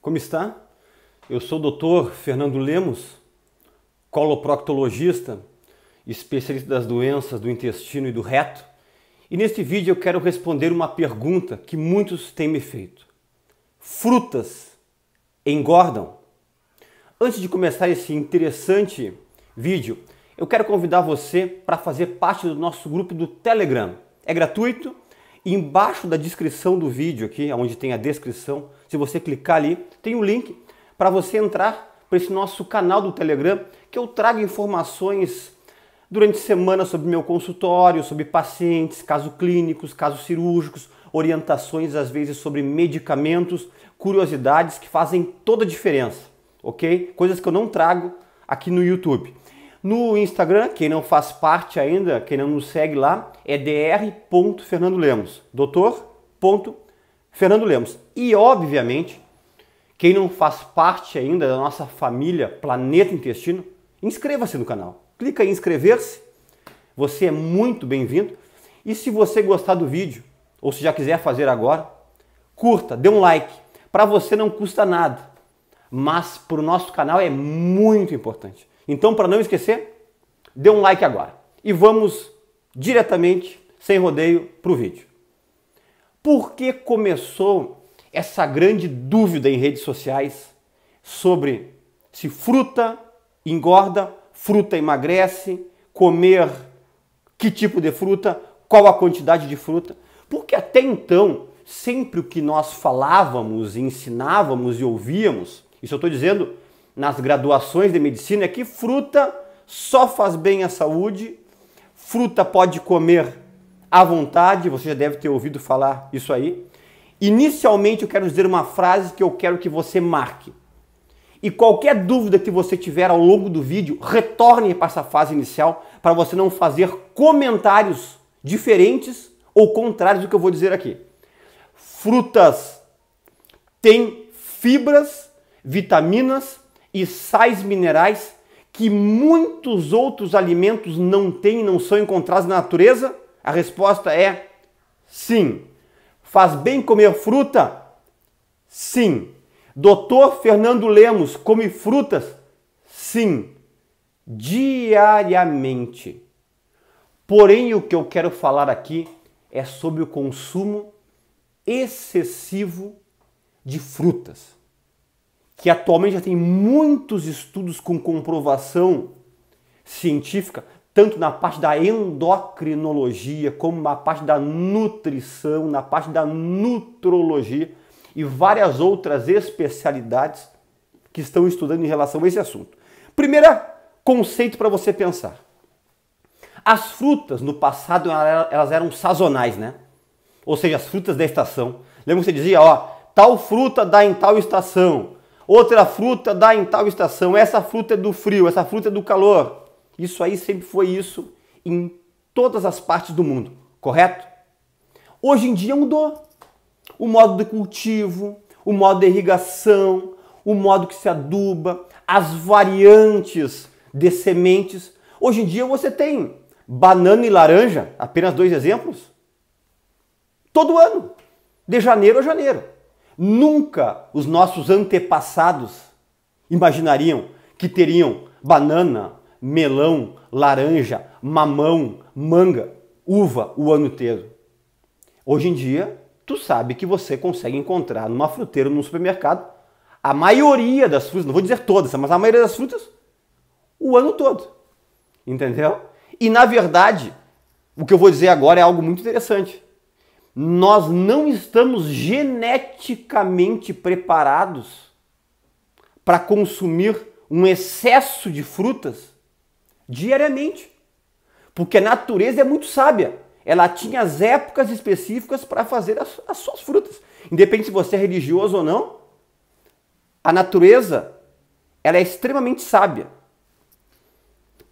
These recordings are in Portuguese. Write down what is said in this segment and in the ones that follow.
Como está? Eu sou o Dr. Fernando Lemos, coloproctologista, especialista das doenças do intestino e do reto, e neste vídeo eu quero responder uma pergunta que muitos têm me feito. Frutas engordam? Antes de começar esse interessante vídeo, eu quero convidar você para fazer parte do nosso grupo do Telegram. É gratuito Embaixo da descrição do vídeo aqui, onde tem a descrição, se você clicar ali, tem o um link para você entrar para esse nosso canal do Telegram, que eu trago informações durante a semana sobre meu consultório, sobre pacientes, casos clínicos, casos cirúrgicos, orientações às vezes sobre medicamentos, curiosidades que fazem toda a diferença, ok? Coisas que eu não trago aqui no YouTube. No Instagram, quem não faz parte ainda, quem não nos segue lá, é dr.fernandolemos, doutor.fernandolemos. E, obviamente, quem não faz parte ainda da nossa família Planeta Intestino, inscreva-se no canal. Clica em inscrever-se, você é muito bem-vindo. E se você gostar do vídeo, ou se já quiser fazer agora, curta, dê um like. Para você não custa nada, mas para o nosso canal é muito importante. Então, para não esquecer, dê um like agora e vamos diretamente, sem rodeio, para o vídeo. Por que começou essa grande dúvida em redes sociais sobre se fruta engorda, fruta emagrece, comer que tipo de fruta, qual a quantidade de fruta? Porque até então, sempre o que nós falávamos, ensinávamos e ouvíamos, isso eu estou dizendo nas graduações de medicina é que fruta só faz bem à saúde, fruta pode comer à vontade, você já deve ter ouvido falar isso aí. Inicialmente eu quero dizer uma frase que eu quero que você marque. E qualquer dúvida que você tiver ao longo do vídeo, retorne para essa fase inicial para você não fazer comentários diferentes ou contrários do que eu vou dizer aqui. Frutas têm fibras, vitaminas e sais minerais que muitos outros alimentos não têm, não são encontrados na natureza? A resposta é sim. Faz bem comer fruta? Sim. Doutor Fernando Lemos come frutas? Sim. Diariamente. Porém, o que eu quero falar aqui é sobre o consumo excessivo de frutas que atualmente já tem muitos estudos com comprovação científica, tanto na parte da endocrinologia, como na parte da nutrição, na parte da nutrologia e várias outras especialidades que estão estudando em relação a esse assunto. Primeiro conceito para você pensar. As frutas no passado elas eram sazonais, né? Ou seja, as frutas da estação. Lembra que você dizia, ó, tal fruta dá em tal estação, Outra fruta dá em tal estação. Essa fruta é do frio, essa fruta é do calor. Isso aí sempre foi isso em todas as partes do mundo, correto? Hoje em dia mudou. O modo de cultivo, o modo de irrigação, o modo que se aduba, as variantes de sementes. Hoje em dia você tem banana e laranja, apenas dois exemplos, todo ano, de janeiro a janeiro. Nunca os nossos antepassados imaginariam que teriam banana, melão, laranja, mamão, manga, uva o ano inteiro. Hoje em dia, tu sabe que você consegue encontrar numa fruteira, num supermercado, a maioria das frutas, não vou dizer todas, mas a maioria das frutas, o ano todo. Entendeu? E na verdade, o que eu vou dizer agora é algo muito interessante nós não estamos geneticamente preparados para consumir um excesso de frutas diariamente. Porque a natureza é muito sábia. Ela tinha as épocas específicas para fazer as, as suas frutas. Independente se você é religioso ou não, a natureza ela é extremamente sábia.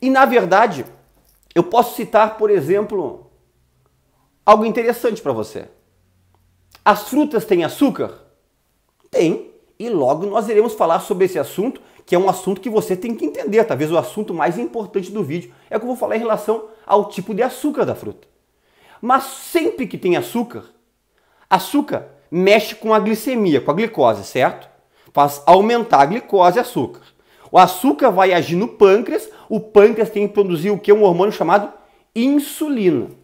E na verdade, eu posso citar, por exemplo, algo interessante para você. As frutas têm açúcar? Tem, e logo nós iremos falar sobre esse assunto, que é um assunto que você tem que entender. Talvez o assunto mais importante do vídeo é o que eu vou falar em relação ao tipo de açúcar da fruta. Mas sempre que tem açúcar, açúcar mexe com a glicemia, com a glicose, certo? Faz aumentar a glicose e açúcar. O açúcar vai agir no pâncreas, o pâncreas tem que produzir o que? Um hormônio chamado insulina.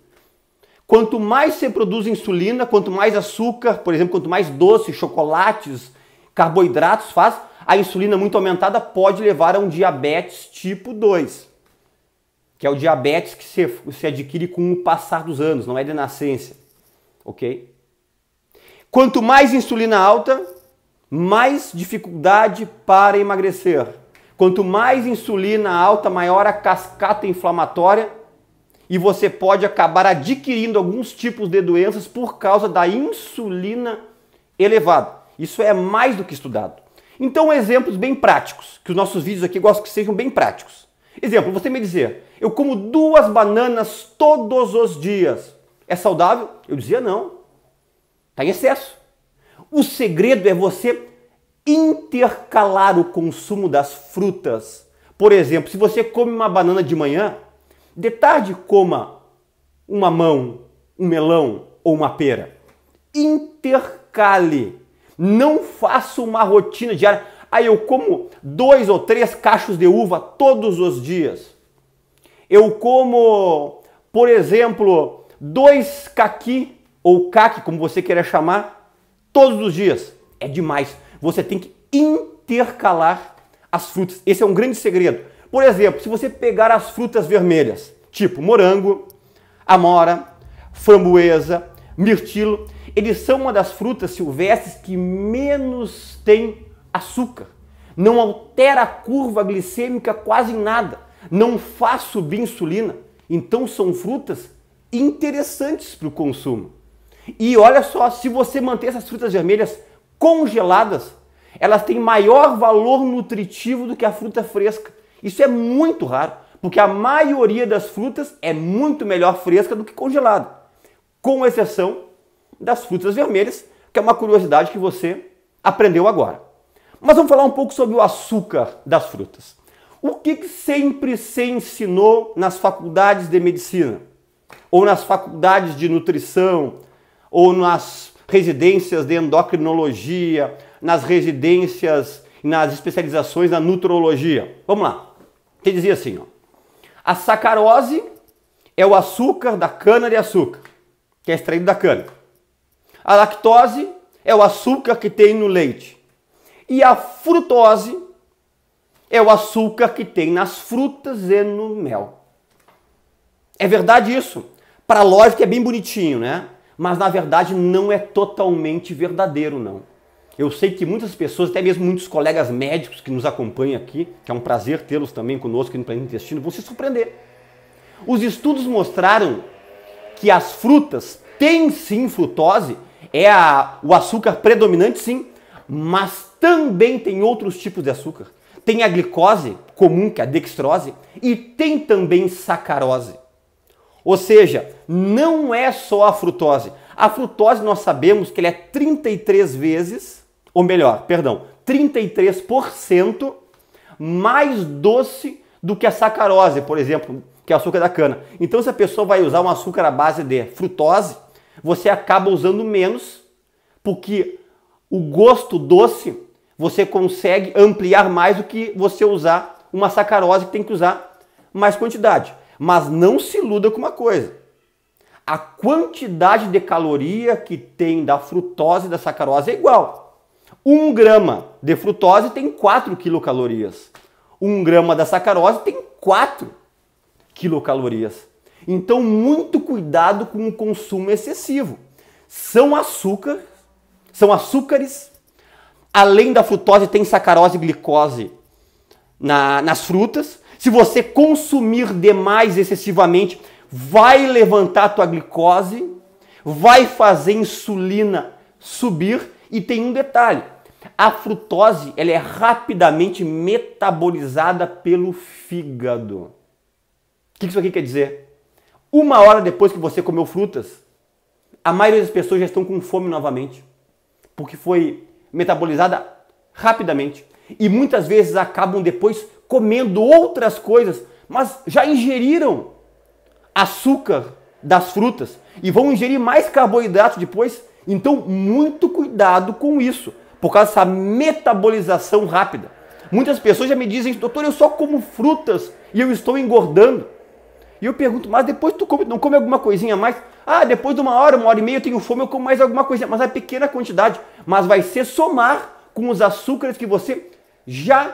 Quanto mais você produz insulina, quanto mais açúcar, por exemplo, quanto mais doce, chocolates, carboidratos faz, a insulina muito aumentada pode levar a um diabetes tipo 2, que é o diabetes que se, se adquire com o passar dos anos, não é de nascença, ok? Quanto mais insulina alta, mais dificuldade para emagrecer. Quanto mais insulina alta, maior a cascata inflamatória e você pode acabar adquirindo alguns tipos de doenças por causa da insulina elevada. Isso é mais do que estudado. Então, exemplos bem práticos, que os nossos vídeos aqui gostam que sejam bem práticos. Exemplo, você me dizer, eu como duas bananas todos os dias. É saudável? Eu dizia não. Está em excesso. O segredo é você intercalar o consumo das frutas. Por exemplo, se você come uma banana de manhã, de tarde, coma uma mão, um melão ou uma pera. Intercale. Não faça uma rotina diária. Aí ah, eu como dois ou três cachos de uva todos os dias. Eu como, por exemplo, dois caqui ou caqui, como você queira chamar, todos os dias. É demais. Você tem que intercalar as frutas. Esse é um grande segredo. Por exemplo, se você pegar as frutas vermelhas, tipo morango, amora, framboesa, mirtilo, eles são uma das frutas silvestres que menos tem açúcar. Não altera a curva glicêmica quase em nada, não faz subir insulina. Então são frutas interessantes para o consumo. E olha só, se você manter essas frutas vermelhas congeladas, elas têm maior valor nutritivo do que a fruta fresca. Isso é muito raro, porque a maioria das frutas é muito melhor fresca do que congelada, com exceção das frutas vermelhas, que é uma curiosidade que você aprendeu agora. Mas vamos falar um pouco sobre o açúcar das frutas. O que, que sempre se ensinou nas faculdades de medicina, ou nas faculdades de nutrição, ou nas residências de endocrinologia, nas residências, nas especializações na nutrologia? Vamos lá que dizia assim, ó, a sacarose é o açúcar da cana de açúcar, que é extraído da cana. A lactose é o açúcar que tem no leite. E a frutose é o açúcar que tem nas frutas e no mel. É verdade isso. Para a lógica é bem bonitinho, né? Mas na verdade não é totalmente verdadeiro, não. Eu sei que muitas pessoas, até mesmo muitos colegas médicos que nos acompanham aqui, que é um prazer tê-los também conosco aqui no Planeta Intestino, vão se surpreender. Os estudos mostraram que as frutas têm sim frutose, é a, o açúcar predominante sim, mas também tem outros tipos de açúcar. Tem a glicose comum, que é a dextrose, e tem também sacarose. Ou seja, não é só a frutose. A frutose nós sabemos que ela é 33 vezes ou melhor, perdão, 33% mais doce do que a sacarose, por exemplo, que é o açúcar da cana. Então, se a pessoa vai usar um açúcar à base de frutose, você acaba usando menos, porque o gosto doce você consegue ampliar mais do que você usar uma sacarose que tem que usar mais quantidade. Mas não se iluda com uma coisa. A quantidade de caloria que tem da frutose e da sacarose é igual. Um grama de frutose tem 4 quilocalorias. Um grama da sacarose tem 4 quilocalorias. Então, muito cuidado com o consumo excessivo. São açúcar, são açúcares. Além da frutose, tem sacarose e glicose na, nas frutas. Se você consumir demais excessivamente, vai levantar a tua glicose, vai fazer insulina subir. E tem um detalhe: a frutose ela é rapidamente metabolizada pelo fígado. O que isso aqui quer dizer? Uma hora depois que você comeu frutas, a maioria das pessoas já estão com fome novamente, porque foi metabolizada rapidamente. E muitas vezes acabam depois comendo outras coisas, mas já ingeriram açúcar das frutas e vão ingerir mais carboidrato depois. Então, muito cuidado com isso por causa dessa metabolização rápida. Muitas pessoas já me dizem, doutor, eu só como frutas e eu estou engordando. E eu pergunto, mas depois tu come, não come alguma coisinha a mais? Ah, depois de uma hora, uma hora e meia eu tenho fome, eu como mais alguma coisinha, mas é pequena quantidade. Mas vai ser somar com os açúcares que você já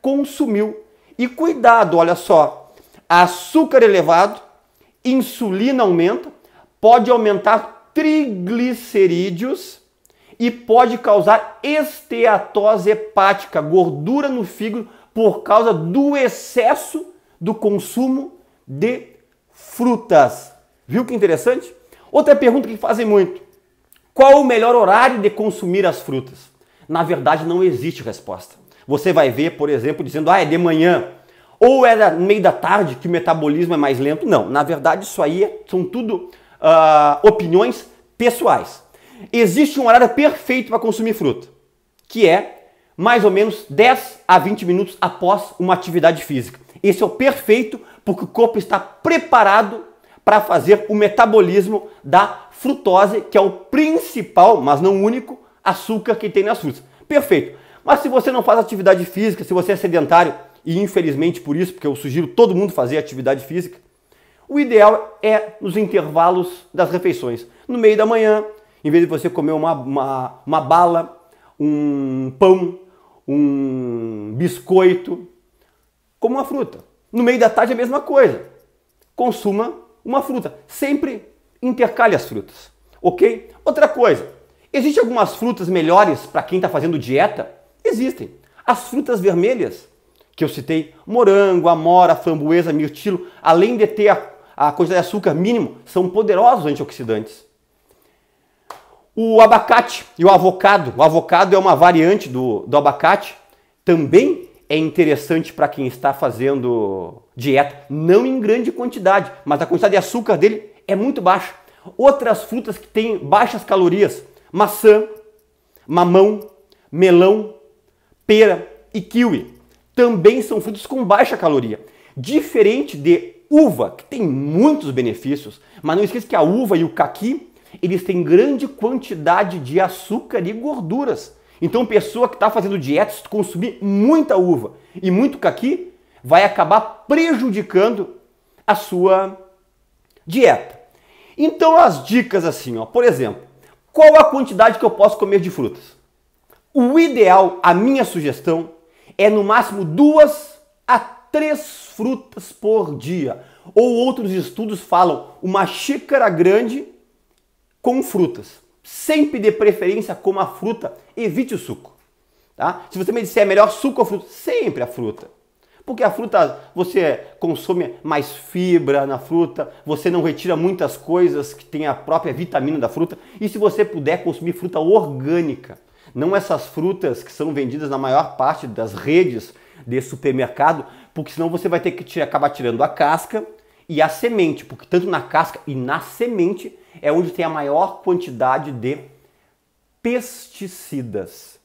consumiu. E cuidado, olha só, açúcar elevado, insulina aumenta, pode aumentar triglicerídeos, e pode causar esteatose hepática, gordura no fígado, por causa do excesso do consumo de frutas. Viu que interessante? Outra pergunta que fazem muito: qual o melhor horário de consumir as frutas? Na verdade, não existe resposta. Você vai ver, por exemplo, dizendo: ah, é de manhã. Ou é da meio da tarde que o metabolismo é mais lento? Não, na verdade, isso aí é, são tudo uh, opiniões pessoais. Existe um horário perfeito para consumir fruta, que é mais ou menos 10 a 20 minutos após uma atividade física. Esse é o perfeito porque o corpo está preparado para fazer o metabolismo da frutose, que é o principal, mas não único, açúcar que tem nas frutas. Perfeito. Mas se você não faz atividade física, se você é sedentário, e infelizmente por isso, porque eu sugiro todo mundo fazer atividade física, o ideal é nos intervalos das refeições. No meio da manhã, em vez de você comer uma, uma, uma bala, um pão, um biscoito, coma uma fruta. No meio da tarde é a mesma coisa. Consuma uma fruta. Sempre intercale as frutas, ok? Outra coisa, existem algumas frutas melhores para quem está fazendo dieta? Existem. As frutas vermelhas, que eu citei, morango, amora, framboesa, mirtilo, além de ter a, a quantidade de açúcar mínimo, são poderosos antioxidantes. O abacate e o avocado. O avocado é uma variante do, do abacate. Também é interessante para quem está fazendo dieta, não em grande quantidade, mas a quantidade de açúcar dele é muito baixa. Outras frutas que têm baixas calorias: maçã, mamão, melão, pera e kiwi. Também são frutas com baixa caloria. Diferente de uva, que tem muitos benefícios, mas não esqueça que a uva e o caqui eles têm grande quantidade de açúcar e gorduras. Então, pessoa que está fazendo dieta, se consumir muita uva e muito caqui, vai acabar prejudicando a sua dieta. Então, as dicas assim, ó, por exemplo, qual a quantidade que eu posso comer de frutas? O ideal, a minha sugestão, é no máximo duas a três frutas por dia. Ou outros estudos falam uma xícara grande com frutas. Sempre de preferência coma a fruta, evite o suco. Tá? Se você me disser é melhor suco ou fruta, sempre a fruta. Porque a fruta você consome mais fibra na fruta, você não retira muitas coisas que tem a própria vitamina da fruta. E se você puder consumir fruta orgânica, não essas frutas que são vendidas na maior parte das redes de supermercado, porque senão você vai ter que tirar, acabar tirando a casca e a semente, porque tanto na casca e na semente é onde tem a maior quantidade de pesticidas,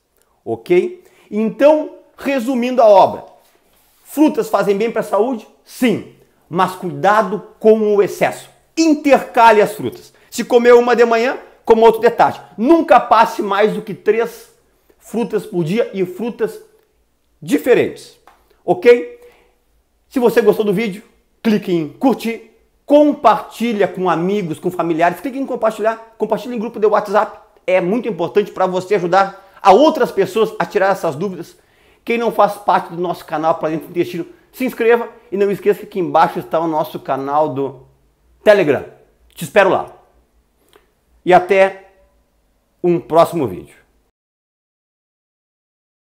ok? Então, resumindo a obra, frutas fazem bem para a saúde? Sim, mas cuidado com o excesso. Intercale as frutas. Se comer uma de manhã, como outro detalhe. Nunca passe mais do que três frutas por dia e frutas diferentes, ok? Se você gostou do vídeo, clique em curtir compartilha com amigos, com familiares, clique em compartilhar, compartilha em grupo de WhatsApp. É muito importante para você ajudar a outras pessoas a tirar essas dúvidas. Quem não faz parte do nosso canal Planeta Intestino, se inscreva e não esqueça que aqui embaixo está o nosso canal do Telegram. Te espero lá. E até um próximo vídeo.